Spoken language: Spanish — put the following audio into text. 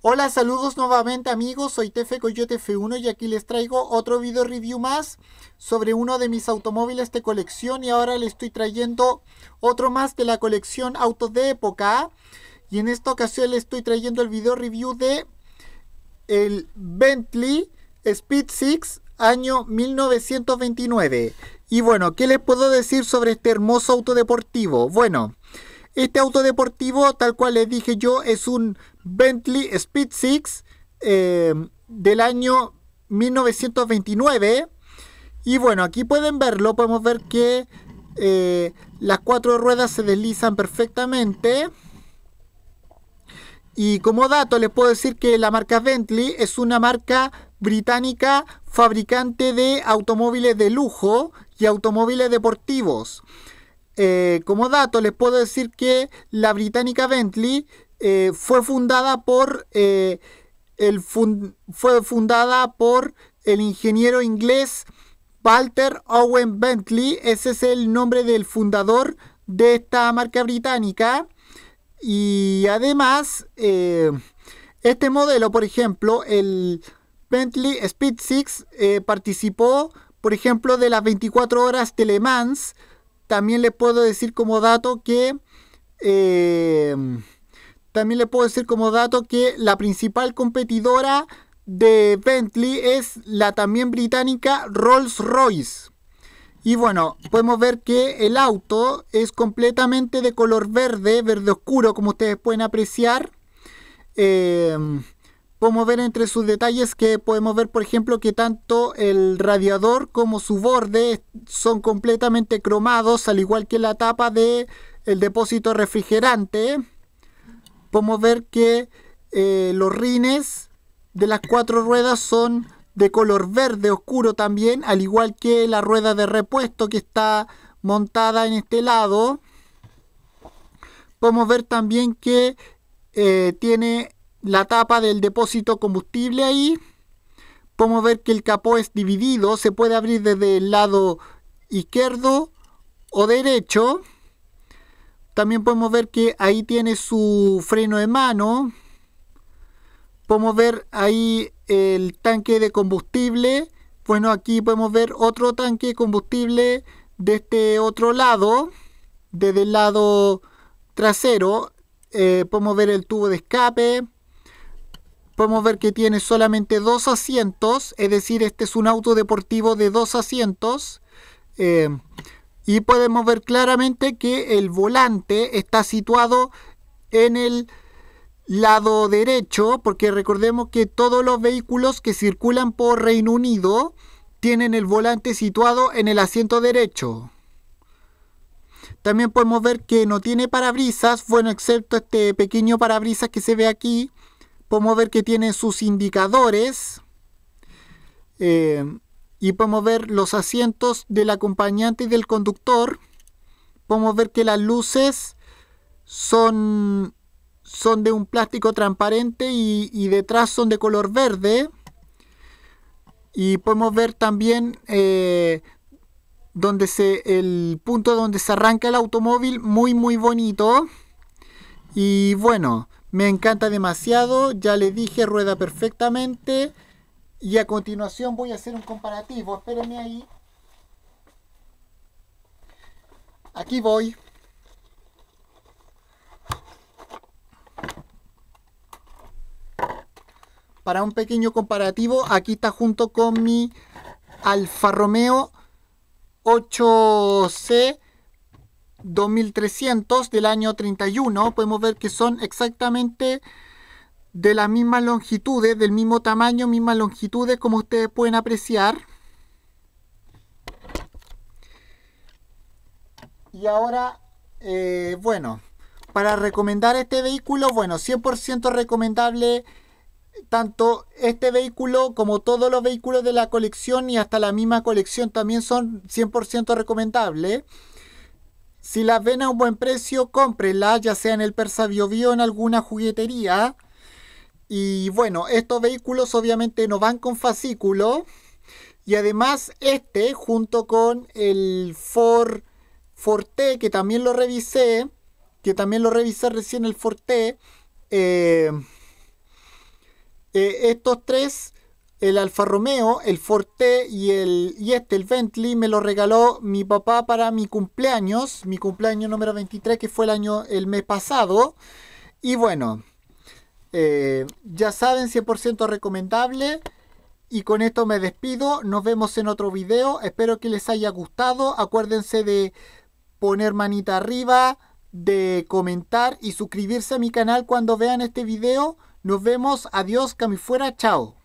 Hola, saludos nuevamente amigos, soy Tefe Coyote F1 y aquí les traigo otro video review más sobre uno de mis automóviles de colección y ahora les estoy trayendo otro más de la colección autos de época y en esta ocasión les estoy trayendo el video review de el Bentley Speed Six año 1929 y bueno, ¿qué les puedo decir sobre este hermoso auto deportivo? Bueno, este auto deportivo, tal cual les dije yo, es un Bentley Speed Six eh, del año 1929. Y bueno, aquí pueden verlo, podemos ver que eh, las cuatro ruedas se deslizan perfectamente. Y como dato les puedo decir que la marca Bentley es una marca británica fabricante de automóviles de lujo y automóviles deportivos. Eh, como dato, les puedo decir que la británica Bentley eh, fue fundada por eh, el fue fundada por el ingeniero inglés Walter Owen Bentley. Ese es el nombre del fundador de esta marca británica. Y además, este modelo, por ejemplo, el Bentley Speed 6 participó, por ejemplo, de las 24 horas Telemans. También les puedo decir como dato que... Eh, también le puedo decir como dato que la principal competidora de Bentley es la también británica Rolls-Royce. Y bueno, podemos ver que el auto es completamente de color verde, verde oscuro, como ustedes pueden apreciar. Eh, podemos ver entre sus detalles que podemos ver, por ejemplo, que tanto el radiador como su borde son completamente cromados, al igual que la tapa del el depósito refrigerante. Podemos ver que eh, los rines de las cuatro ruedas son de color verde oscuro también, al igual que la rueda de repuesto que está montada en este lado. Podemos ver también que eh, tiene la tapa del depósito combustible ahí, podemos ver que el capó es dividido, se puede abrir desde el lado izquierdo o derecho. También podemos ver que ahí tiene su freno de mano. Podemos ver ahí el tanque de combustible. Bueno, aquí podemos ver otro tanque de combustible de este otro lado, desde el lado trasero. Eh, podemos ver el tubo de escape, podemos ver que tiene solamente dos asientos, es decir, este es un auto deportivo de dos asientos. Eh, y podemos ver claramente que el volante está situado en el lado derecho, porque recordemos que todos los vehículos que circulan por Reino Unido tienen el volante situado en el asiento derecho. También podemos ver que no tiene parabrisas, bueno, excepto este pequeño parabrisas que se ve aquí, podemos ver que tiene sus indicadores eh, y podemos ver los asientos del acompañante y del conductor. Podemos ver que las luces son, son de un plástico transparente y, detrás son de color verde. Y podemos ver también eh, donde se, el punto donde se arranca el automóvil muy muy bonito. Y bueno, me encanta demasiado, ya le dije, rueda perfectamente. Y a continuación voy a hacer un comparativo, espérenme ahí. Aquí voy. Para un pequeño comparativo, aquí está junto con mi Alfa Romeo 8C 2300 del año 31, podemos ver que son exactamente de las mismas longitudes, del mismo tamaño, mismas longitudes, como ustedes pueden apreciar. Y ahora, eh, bueno, para recomendar este vehículo, bueno, 100% recomendable tanto este vehículo como todos los vehículos de la colección y hasta la misma colección también son 100% recomendables. Si las ven a un buen precio, cómprenlas, ya sea en el Persa o en alguna juguetería. Y bueno, estos vehículos obviamente no van con fascículo. Y además este, junto con el Ford Forte, que también lo revisé, que también lo revisé recién el Forte, eh, eh, estos tres el Alfa Romeo, el Forte y, el, y este, el Bentley, me lo regaló mi papá para mi cumpleaños, mi cumpleaños número 23, que fue el año, el mes pasado. Y bueno, eh, ya saben, 100% recomendable. Y con esto me despido, nos vemos en otro video, espero que les haya gustado, acuérdense de poner manita arriba, de comentar y suscribirse a mi canal cuando vean este video. Nos vemos, adiós, cami fuera, chao.